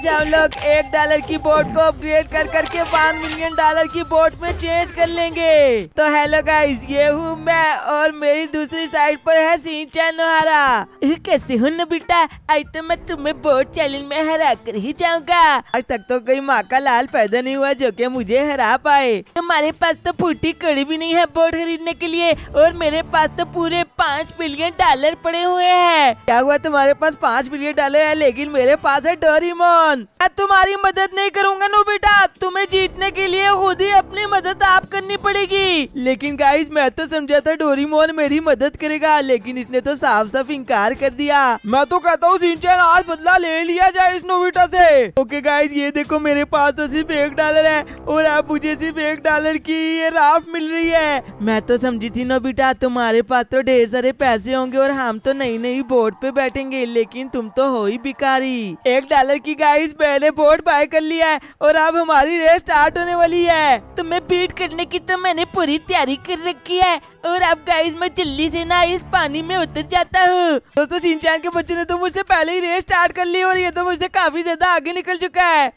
आज हम लोग एक डॉलर की बोट को अपग्रेड कर करके वन मिलियन डॉलर की बोट में चेंज कर लेंगे तो हेलो गाइस ये हूँ मैं और मेरी दूसरी साइड पर है सिंचन नोहारा कैसे हूँ न बेटा आज तो मैं तुम्हें बोट चैलेंज में हरा कर ही जाऊँगा आज तक तो कोई माँ का लाल पैदा नहीं हुआ जो की मुझे हरा पाए तुम्हारे पास तो फूटी कड़ी भी नहीं है बोट खरीदने के लिए और मेरे पास तो पूरे पाँच बिलियन डॉलर पड़े हुए हैं क्या हुआ तुम्हारे पास पाँच बिलियन डॉलर है लेकिन मेरे पास है डोरीमोन कौन मैं तुम्हारी मदद नहीं करूंगा नो बेटा तुम्हें जीतने के लिए खुद ही अपनी मदद आप करनी पड़ेगी लेकिन गाइस मैं तो समझा था डोरीमोन मेरी मदद करेगा लेकिन इसने तो साफ साफ इनकार कर दिया मैं तो कहता हूँ सिंचन आज बदला ले लिया जाए इस नोबिटा ऐसी ओके गाइज ये देखो मेरे पास तो सिर्फ एक डॉलर है और आप मुझे सिर्फ एक डॉलर की ये राफ मिल रही है मैं तो समझी थी नोबिटा तुम्हारे पास तो ढेर सारे पैसे होंगे और हम तो नई नई बोर्ड पे बैठेंगे लेकिन तुम तो हो ही बिकारी एक डॉलर की गाय गाइस पहले बोर्ड बाय कर लिया है और अब हमारी रेस स्टार्ट होने वाली है तुम्हें बीट करने की तो मैंने पूरी तैयारी कर रखी है और अब गाइस मैं जल्दी से ना इस पानी में उतर जाता हूँ दोस्तों सिंचान के बच्चे ने तो मुझसे पहले ही रेस स्टार्ट कर ली और ये तो मुझसे काफी ज्यादा आगे निकल चुका है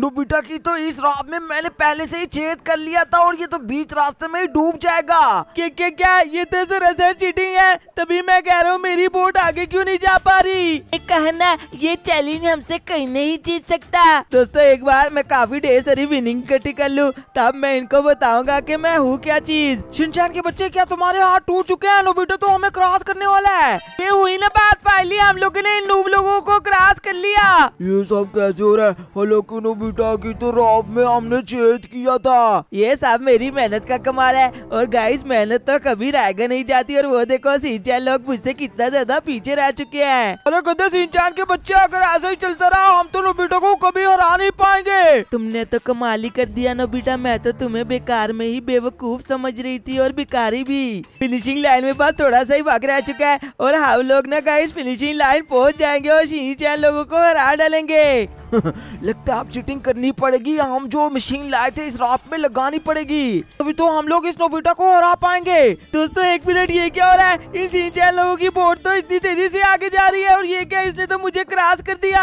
डुबिटा की तो इस रॉप में मैंने पहले से ही छेद कर लिया था और ये तो बीच रास्ते में ही डूब जाएगा क्या क्या क्या ये तो सरासर चीटिंग है तभी मैं कह रहा हूँ मेरी बोट आगे क्यों नहीं जा पा रही कहना ये चैलेंज हमसे कहीं नहीं जीत सकता दोस्तों एक बार मैं काफी ढेर सारी विनिंग इकट्ठी कर लूँ तब मैं इनको बताऊंगा की मैं हूँ क्या चीज सुनचान के बच्चे बच्चे क्या तुम्हारे हाथ टूट चुके हैं नोबिटो तो हमें क्रॉस करने वाला है ये हुई ना बात फाइनली हम लोग ने इन नूब लोगों को क्रॉस कर लिया ये सब कैसे हो रहा है हालांकि नोबिटा की तो रॉब में हमने चेत किया था ये सब मेरी मेहनत का कमाल है और गाइस मेहनत तो कभी रहेगा नहीं जाती और वो देखो सिंचान लोग मुझसे कितना ज्यादा पीछे रह चुके हैं अरे गदे सिंचान के बच्चे अगर ऐसा ही चलता रहा हम तो नोबिटो को कभी हरा नहीं पाएंगे तुमने तो कमाल ही कर दिया नोबिटा मैं तो तुम्हें बेकार में ही बेवकूफ समझ रही थी और बेकार हमारी भी फिनिशिंग लाइन में पास थोड़ा सा ही भाग रह चुका है और हम लोग ना कहीं फिनिशिंग लाइन पहुंच जाएंगे और शीन चैन लोगों को हरा डालेंगे लगता है आप चीटिंग करनी पड़ेगी हम जो मशीन लाए थे इस रात में लगानी पड़ेगी अभी तो हम लोग इस नोबिटा को हरा पाएंगे दोस्तों एक मिनट ये क्या हो रहा है इन शीन चैन लोगों की बोर्ड तो इतनी तेजी से आगे जा रही है और ये क्या इसने तो मुझे क्रॉस कर दिया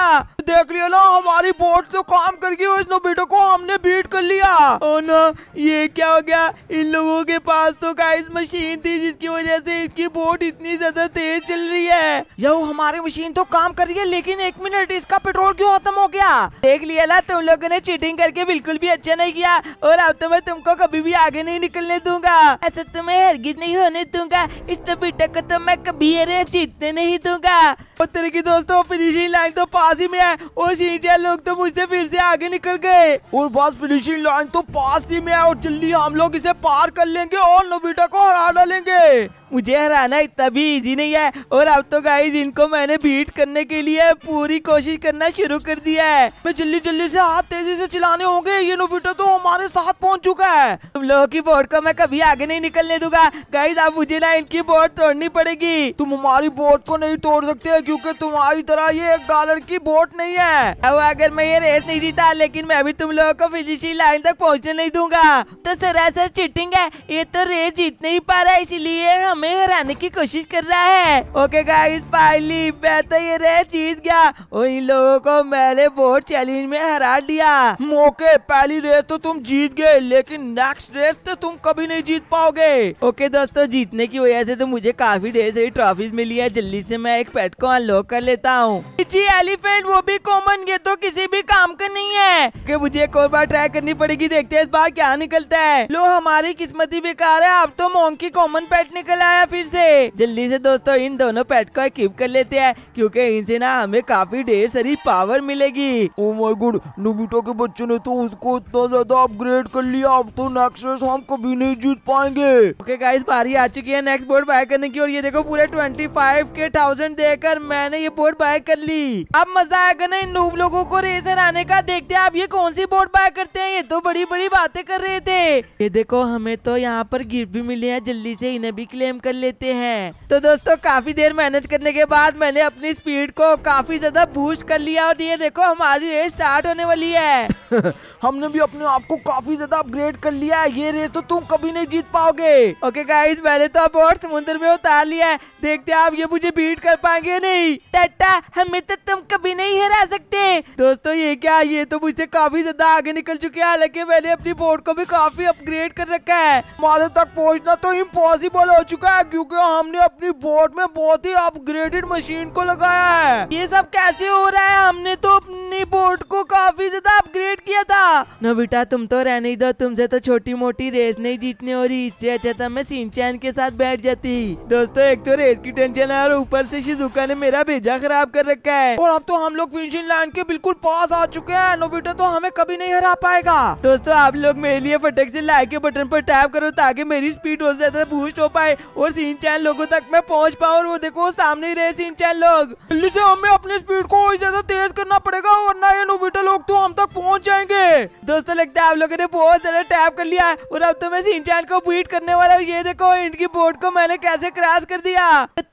देख लिया ना हमारी बोट से काम करके उस बेटो को हमने बीट कर लिया ओ नो ये क्या हो गया इन लोगों के पास तो गाइस मशीन थी जिसकी वजह से इसकी बोट इतनी ज्यादा तेज चल रही है यो हमारी मशीन तो काम कर रही है लेकिन एक मिनट इसका पेट्रोल क्यों खत्म हो गया देख लिया ना तुम लोगों ने चीटिंग करके बिल्कुल भी अच्छा नहीं किया और अब तो मैं तुमको कभी भी आगे नहीं निकलने दूंगा ऐसे तुम्हें तो हरगिज नहीं होने दूंगा इस नोबिटो तो को तो मैं कभी अरे जीतने नहीं दूंगा तेरे की दोस्तों फिनिशिंग लाइन तो पास ही में है और लोग तो मुझसे फिर से आगे निकल गए और बस फिनिशिंग लाइन तो पास ही में है और जल्दी हम लोग इसे पार कर लेंगे और नोबिटा को हरा डालेंगे मुझे हराना इतना भी इजी नहीं है और अब तो गाइज इनको मैंने बीट करने के लिए पूरी कोशिश करना शुरू कर दिया है मैं जल्दी जल्दी से हाथ तेजी से चलाने होंगे ये नोबिटो तो हमारे साथ पहुंच चुका है तुम लोगों की बोर्ड को मैं कभी आगे नहीं निकलने दूंगा गाइज अब मुझे ना इनकी बोर्ड तोड़नी पड़ेगी तुम हमारी बोर्ड को नहीं तोड़ सकते क्यूँकी तुम्हारी तरह ये एक डॉलर की बोट नहीं है अब अगर मैं ये रेस नहीं जीता लेकिन मैं भी तुम लोगों को फिजिशी लाइन तक पहुँचने नहीं दूंगा तो सर ऐसा चिटिंग है ये तो रेस जीत नहीं पा रहा इसीलिए हम हमें हराने की कोशिश कर रहा है ओके गाइस फाइनली मैं तो ये रे जीत गया उन लोगों को मैंने बोर्ड चैलेंज में हरा दिया मौके पहली रेस तो तुम जीत गए लेकिन नेक्स्ट रेस तो तुम कभी नहीं जीत पाओगे ओके दोस्तों जीतने की वजह से तो मुझे काफी ढेर सारी ट्रॉफीज मिली है जल्दी से मैं एक पेट को अनलॉक कर लेता हूँ जी एलिफेंट वो भी कॉमन ये तो किसी भी काम का नहीं है कि मुझे एक और बार ट्राई करनी पड़ेगी देखते हैं इस बार क्या निकलता है लो हमारी किस्मत ही बेकार है अब तो मोंकी कॉमन पेट निकला आया फिर से जल्दी से दोस्तों इन दोनों पेट को एक्टिव कर लेते हैं क्योंकि इनसे ना हमें काफी ढेर सारी पावर मिलेगी ओ माय गॉड नोबिटो के बच्चों ने तो उसको इतना ज्यादा अपग्रेड कर लिया अब तो नेक्स्ट हम कभी नहीं जीत पाएंगे ओके गाइस बारी आ चुकी है नेक्स्ट बोर्ड बाय करने की और ये देखो पूरे ट्वेंटी फाइव के थाउजेंड देकर मैंने ये बोर्ड बाय कर ली अब मजा आएगा ना इन नूब लोगों को रेजर आने का देखते हैं आप ये कौन सी बोर्ड बाय करते हैं ये तो बड़ी बड़ी बातें कर रहे थे ये देखो हमें तो यहाँ पर गिफ्ट भी मिले हैं जल्दी से इन्हें भी क्लेम कर लेते हैं तो दोस्तों काफी देर मेहनत करने के बाद मैंने अपनी स्पीड को काफी ज्यादा बूस्ट कर लिया और ये देखो हमारी रेस स्टार्ट होने वाली है हमने भी अपने आप को काफी ज्यादा अपग्रेड कर लिया है ये रेस तो तुम कभी नहीं जीत पाओगे ओके गाइस मैंने तो अब और समुद्र में उतार लिया है देखते आप ये मुझे बीट कर पाएंगे नहीं टाटा हमें तो तुम कभी नहीं हरा सकते दोस्तों ये क्या ये तो मुझसे काफी ज्यादा आगे निकल चुके हैं हालांकि मैंने अपनी बोर्ड को भी काफी अपग्रेड कर रखा है मालूम तक पहुँचना तो इम्पॉसिबल हो चुका हुआ है क्योंकि हमने अपनी बोट में बहुत ही अपग्रेडेड मशीन को लगाया है ये सब कैसे हो रहा है हमने तो अपनी बोट को काफी न बेटा तुम तो रहने दो तुमसे तो छोटी मोटी रेस नहीं जीतने और इससे अच्छा था तो मैं सिंचैन के साथ बैठ जाती दोस्तों एक तो रेस की टेंशन है और ऊपर से शिजुका ने मेरा भेजा खराब कर रखा है और अब तो हम लोग फिनिशिंग लाइन के बिल्कुल पास आ चुके हैं नोबिटा तो हमें कभी नहीं हरा पाएगा दोस्तों आप लोग मेरे लिए फटक से लाइक के बटन पर टैप करो ताकि मेरी स्पीड और ज्यादा बूस्ट हो पाए और सिंचैन लोगों तक मैं पहुंच पाऊँ और वो देखो सामने ही रहे सिंचैन लोग से हमें अपने स्पीड को और ज्यादा तेज करना पड़ेगा और ये नोबिटा लोग तो हम तक पहुँच जाएंगे दोस्तों लगता है आप लोगों ने बहुत ज्यादा टैप कर लिया और अब तो मैं सिंचान को बीट करने वाला ये देखो इनकी बोर्ड को मैंने कैसे क्रॉस कर दिया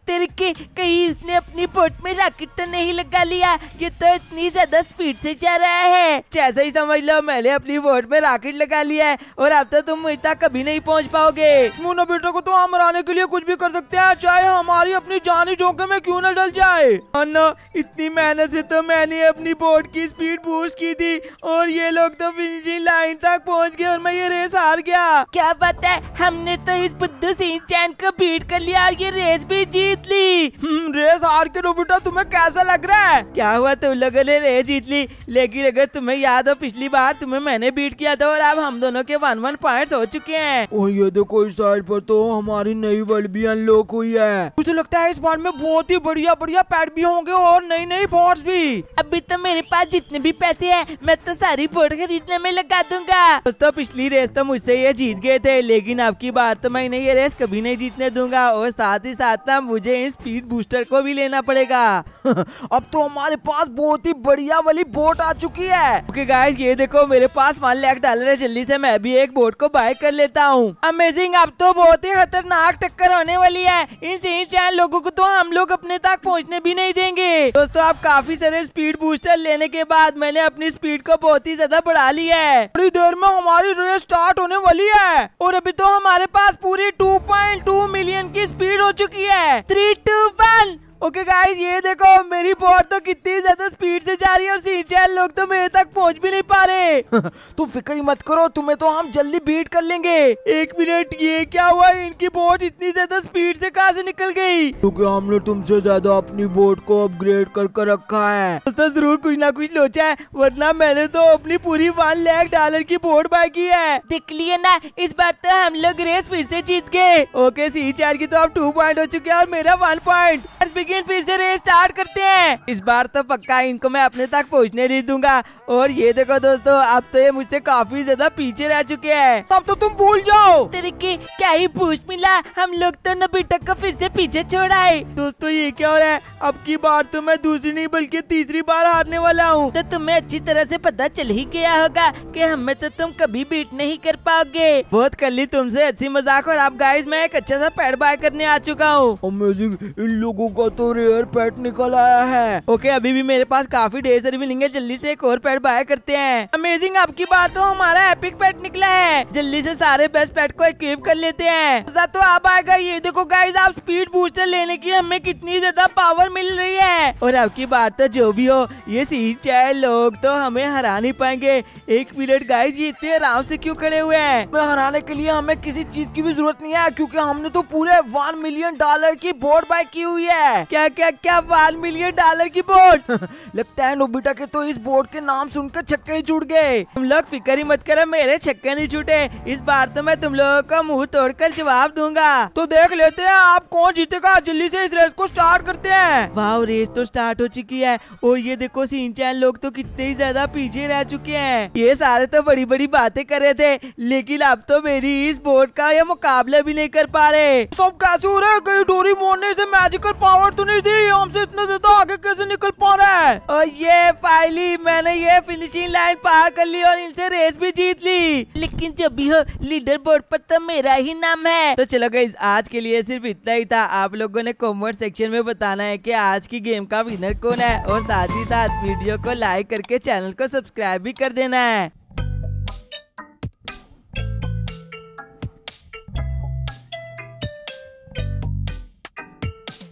तेरे के कहीं इसने अपनी बोट में रॉकेट तो नहीं लगा लिया ये तो इतनी ज्यादा स्पीड से जा रहा है जैसे ही समझ लो मैंने अपनी बोट में रॉकेट लगा लिया है और अब तो तुम मुझ तक कभी नहीं पहुंच पाओगे मुनो बेटा को तो हम हराने के लिए कुछ भी कर सकते हैं चाहे हमारी अपनी ही झोंके में क्यों न डल जाए अन्ना इतनी मेहनत से तो मैंने अपनी बोट की स्पीड बूस्ट की थी और ये लोग तो फिनिशिंग लाइन तक पहुंच गए और मैं ये रेस हार गया क्या बात है हमने तो इस बुद्धू सिंह चैन को बीट कर लिया और ये रेस भी जीत जीत ली हम्म, रेस हार के रोबोटा तुम्हें कैसा लग रहा है क्या हुआ तुम लोगों ने रेस जीत ली लेकिन अगर तुम्हें याद हो पिछली बार तुम्हें मैंने बीट किया था और अब हम दोनों के वन वन पॉइंट हो चुके हैं और ये देखो इस साइड पर तो हमारी नई वर्ल्ड भी अनलॉक हुई है मुझे लगता है इस बार में बहुत ही बढ़िया बढ़िया पैड भी होंगे और नई नई बोर्ड भी अभी तो मेरे पास जितने भी पैसे है मैं तो सारी बोर्ड खरीदने में लगा दूंगा दोस्तों पिछली रेस तो मुझसे ये जीत गए थे लेकिन आपकी बात तो मैं ये रेस कभी नहीं जीतने दूंगा और साथ ही साथ ना मुझे मुझे स्पीड बूस्टर को भी लेना पड़ेगा अब तो हमारे पास बहुत ही बढ़िया वाली बोट आ चुकी है ओके गाइस ये देखो मेरे पास वन लाख डॉलर है जल्दी से मैं भी एक बोट को बाय कर लेता हूँ अमेजिंग अब तो बहुत ही खतरनाक टक्कर होने वाली है इन सी चार लोगो को तो हम लोग अपने तक पहुँचने भी नहीं देंगे दोस्तों आप काफी सारे स्पीड बूस्टर लेने के बाद मैंने अपनी स्पीड को बहुत ही ज्यादा बढ़ा ली है थोड़ी देर में हमारी रेस स्टार्ट होने वाली है और अभी तो हमारे पास पूरी 2.2 मिलियन की स्पीड हो चुकी है three, two, one. Okay guys ये देखो मेरी बोट तो कितनी ज्यादा स्पीड से जा रही है और सीचैल लोग तो मेरे तक पहुंच भी नहीं पा रहे तुम फिक्र मत करो तुम्हें तो हम जल्दी बीट कर लेंगे एक मिनट ये क्या हुआ इनकी बोट इतनी ज्यादा स्पीड से कहा से निकल गई क्योंकि तो हमने तुमसे ज्यादा अपनी बोट को अपग्रेड कर कर रखा है तो जरूर कुछ ना कुछ लोचा है वरना मैंने तो अपनी पूरी वन लाख डॉलर की बोट बाय की है दिख लिए ना इस बार तो हम लोग रेस फिर से जीत गए ओके सीचैल की तो अब टू पॉइंट हो चुके हैं और मेरा वन पॉइंट लेकिन फिर से रेस स्टार्ट करते हैं इस बार तो पक्का इनको मैं अपने तक पहुँचने नहीं दूंगा और ये देखो दोस्तों अब तो ये मुझसे काफी ज्यादा पीछे रह चुके हैं तब तो तुम भूल जाओ तेरे के क्या ही पूछ मिला हम लोग तो नबीटक को फिर से पीछे छोड़ा है दोस्तों ये क्या हो रहा है अब की बार तो मैं दूसरी नहीं बल्कि तीसरी बार हारने वाला हूँ तो तुम्हें अच्छी तरह से पता चल ही गया होगा कि हमें तो तुम कभी बीट नहीं कर पाओगे बहुत कर ली तुम अच्छी मजाक और आप गाइज मैं एक अच्छा सा पैड बाय करने आ चुका हूँ इन लोगों का तो रेयर पैट निकल आया है ओके अभी भी मेरे पास काफी ढेर सारी मिलेंगे जल्दी से एक और पैड पेट बाय करते हैं अमेजिंग आपकी बात हो तो हमारा एपिक पेट निकला है जल्दी से सारे बेस्ट पेट को इक्विप कर लेते हैं तो आप आएगा ये देखो गाइज आप स्पीड बूस्टर लेने की हमें कितनी ज्यादा पावर मिल रही है और आपकी बात तो जो भी हो ये सीट चाहे लोग तो हमें हरा नहीं पाएंगे एक मिनट गाइज ये इतने आराम से क्यों खड़े हुए हैं हराने के लिए हमें किसी चीज की भी जरूरत नहीं है क्योंकि हमने तो पूरे वन मिलियन डॉलर की बोर्ड बाय की हुई है क्या क्या क्या वन मिलियन डॉलर की बोर्ड लगता है नोबिटा के तो इस बोर्ड के नाम नाम सुनकर छक्के छूट गए तुम लोग फिक्र ही मत करो मेरे छक्के नहीं छूटे इस बार तो मैं तुम लोगों का मुंह तोड़कर जवाब दूंगा तो देख लेते हैं आप कौन जीतेगा जल्दी से इस रेस को स्टार्ट करते हैं वाह रेस तो स्टार्ट हो चुकी है और ये देखो सीन चैन लोग तो कितने ही ज्यादा पीछे रह चुके हैं ये सारे तो बड़ी बड़ी बातें कर रहे थे लेकिन अब तो मेरी इस बोर्ड का ये मुकाबला भी नहीं कर पा रहे सब कैसे हो रहे है कहीं डोरी मोड़ने से मैजिकल पावर तो नहीं दी हमसे इतना ज्यादा आगे कैसे निकल पा रहा है और ये फाइली मैंने ये फिनिशिंग लाइन पार कर ली और इनसे रेस भी जीत ली लेकिन जब भी हो लीडर बोर्ड पर तो मेरा ही नाम है तो चलो गई आज के लिए सिर्फ इतना ही था आप लोगों ने कमेंट सेक्शन में बताना है की आज की गेम का विनर कौन है और साथ ही साथ वीडियो को लाइक करके चैनल को सब्सक्राइब भी कर देना है